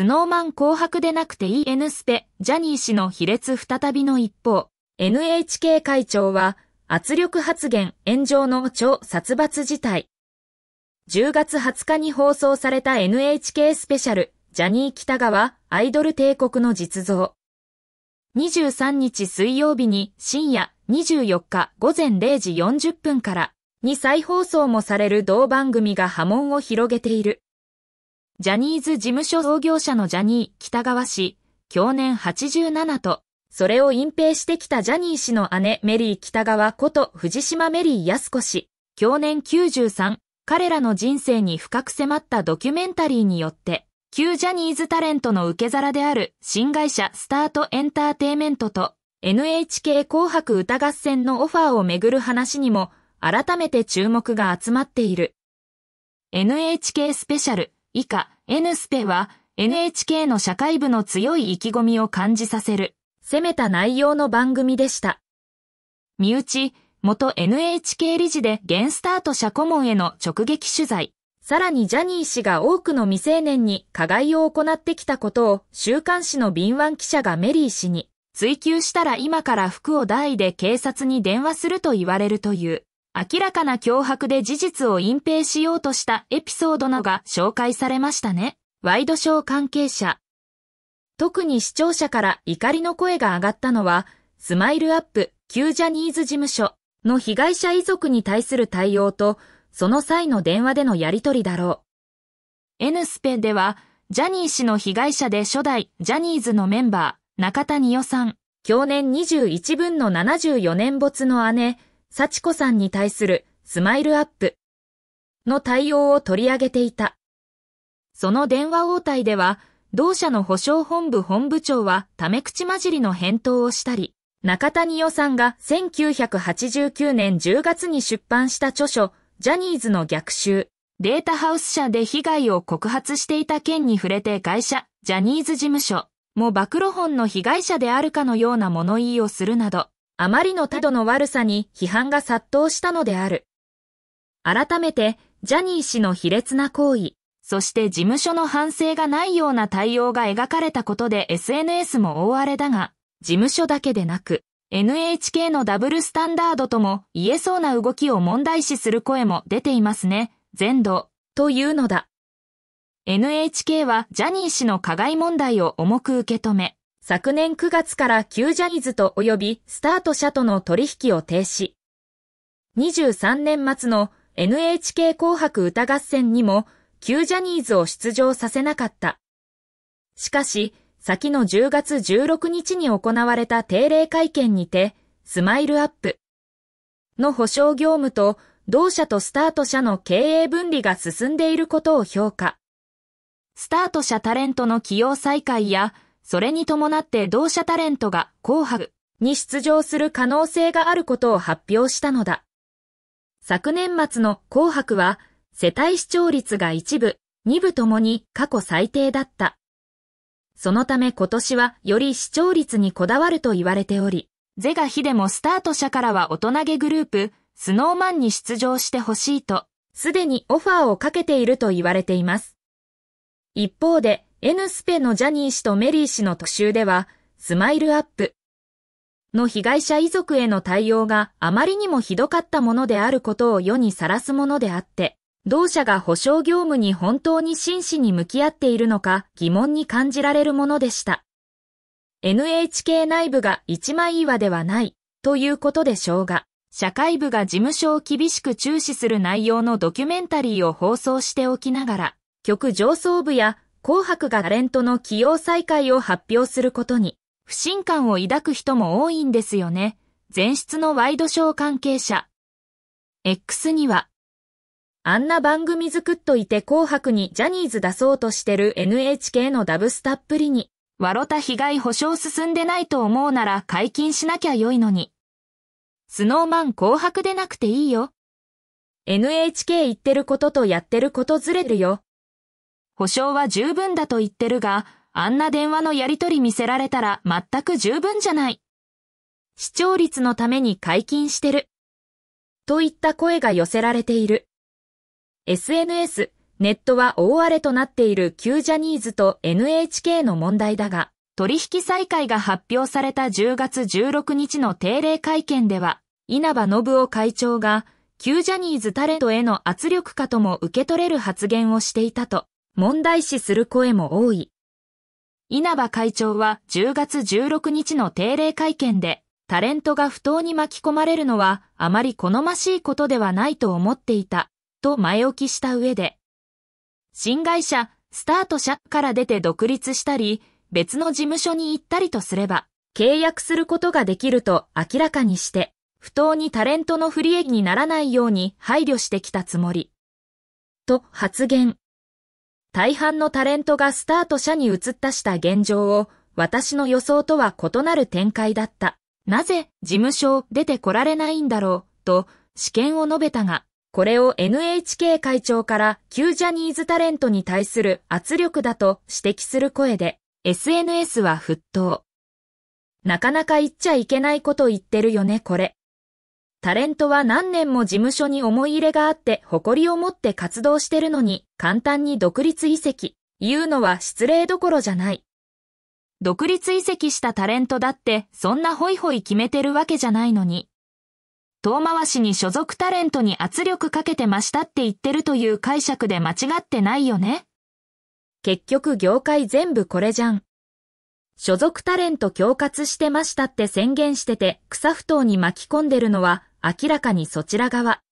スノーマン紅白でなくていい N スペ、ジャニー氏の卑劣再びの一方、NHK 会長は、圧力発言、炎上の超殺伐事態。10月20日に放送された NHK スペシャル、ジャニー北川、アイドル帝国の実像。23日水曜日に深夜24日午前0時40分からに再放送もされる同番組が波紋を広げている。ジャニーズ事務所創業者のジャニー北川氏、去年87と、それを隠蔽してきたジャニー氏の姉メリー北川こと藤島メリー安子氏、去年93、彼らの人生に深く迫ったドキュメンタリーによって、旧ジャニーズタレントの受け皿である新会社スタートエンターテイメントと NHK 紅白歌合戦のオファーをめぐる話にも改めて注目が集まっている。NHK スペシャル以下、N スペは NHK の社会部の強い意気込みを感じさせる、攻めた内容の番組でした。身内、元 NHK 理事で現スタート社顧問への直撃取材。さらにジャニー氏が多くの未成年に加害を行ってきたことを週刊誌の敏腕記者がメリー氏に追求したら今から服を代で警察に電話すると言われるという明らかな脅迫で事実を隠蔽しようとしたエピソードなどが紹介されましたね。ワイドショー関係者。特に視聴者から怒りの声が上がったのは、スマイルアップ、旧ジャニーズ事務所の被害者遺族に対する対応と、その際の電話でのやりとりだろう。N スペでは、ジャニー氏の被害者で初代ジャニーズのメンバー、中谷代さん、去年21分の74年没の姉、幸子さんに対するスマイルアップの対応を取り上げていた。その電話応対では、同社の保証本部本部長はため口混じりの返答をしたり、中谷予算が1989年10月に出版した著書、ジャニーズの逆襲、データハウス社で被害を告発していた件に触れて会社、ジャニーズ事務所も暴露本の被害者であるかのような物言いをするなど、あまりの態度の悪さに批判が殺到したのである。改めて、ジャニー氏の卑劣な行為、そして事務所の反省がないような対応が描かれたことで SNS も大荒れだが、事務所だけでなく、NHK のダブルスタンダードとも言えそうな動きを問題視する声も出ていますね、全土、というのだ。NHK はジャニー氏の加害問題を重く受け止め、昨年9月から旧ジャニーズと及びスタート社との取引を停止。23年末の NHK 紅白歌合戦にも旧ジャニーズを出場させなかった。しかし、先の10月16日に行われた定例会見にて、スマイルアップの保証業務と同社とスタート社の経営分離が進んでいることを評価。スタート社タレントの起用再開やそれに伴って同社タレントが紅白に出場する可能性があることを発表したのだ。昨年末の紅白は、世帯視聴率が一部、二部ともに過去最低だった。そのため今年はより視聴率にこだわると言われており、ゼガヒでもスタート社からは大人げグループ、スノーマンに出場してほしいと、すでにオファーをかけていると言われています。一方で、N スペのジャニー氏とメリー氏の特集では、スマイルアップの被害者遺族への対応があまりにもひどかったものであることを世にさらすものであって、同社が保証業務に本当に真摯に向き合っているのか疑問に感じられるものでした。NHK 内部が一枚岩ではないということでしょうが、社会部が事務所を厳しく注視する内容のドキュメンタリーを放送しておきながら、局上層部や紅白がタレントの起用再開を発表することに、不信感を抱く人も多いんですよね。前室のワイドショー関係者。X には、あんな番組作っといて紅白にジャニーズ出そうとしてる NHK のダブスタっぷりに、わろた被害保障進んでないと思うなら解禁しなきゃよいのに。スノーマン紅白でなくていいよ。NHK 言ってることとやってることずれるよ。保証は十分だと言ってるが、あんな電話のやりとり見せられたら全く十分じゃない。視聴率のために解禁してる。といった声が寄せられている。SNS、ネットは大荒れとなっている旧ジャニーズと NHK の問題だが、取引再開が発表された10月16日の定例会見では、稲葉信夫会長が、旧ジャニーズタレントへの圧力かとも受け取れる発言をしていたと、問題視する声も多い。稲葉会長は10月16日の定例会見で、タレントが不当に巻き込まれるのはあまり好ましいことではないと思っていた、と前置きした上で、新会社、スタート社から出て独立したり、別の事務所に行ったりとすれば、契約することができると明らかにして、不当にタレントの不利益にならないように配慮してきたつもり。と発言。大半のタレントがスタート者に移ったした現状を、私の予想とは異なる展開だった。なぜ事務所出てこられないんだろう、と、試験を述べたが、これを NHK 会長から旧ジャニーズタレントに対する圧力だと指摘する声で、SNS は沸騰。なかなか言っちゃいけないこと言ってるよねこれ、タレントは何年も事務所に思い入れがあって誇りを持って活動してるのに簡単に独立移籍言うのは失礼どころじゃない。独立移籍したタレントだってそんなホイホイ決めてるわけじゃないのに。遠回しに所属タレントに圧力かけてましたって言ってるという解釈で間違ってないよね。結局業界全部これじゃん。所属タレント恐喝してましたって宣言してて草不当に巻き込んでるのは明らかにそちら側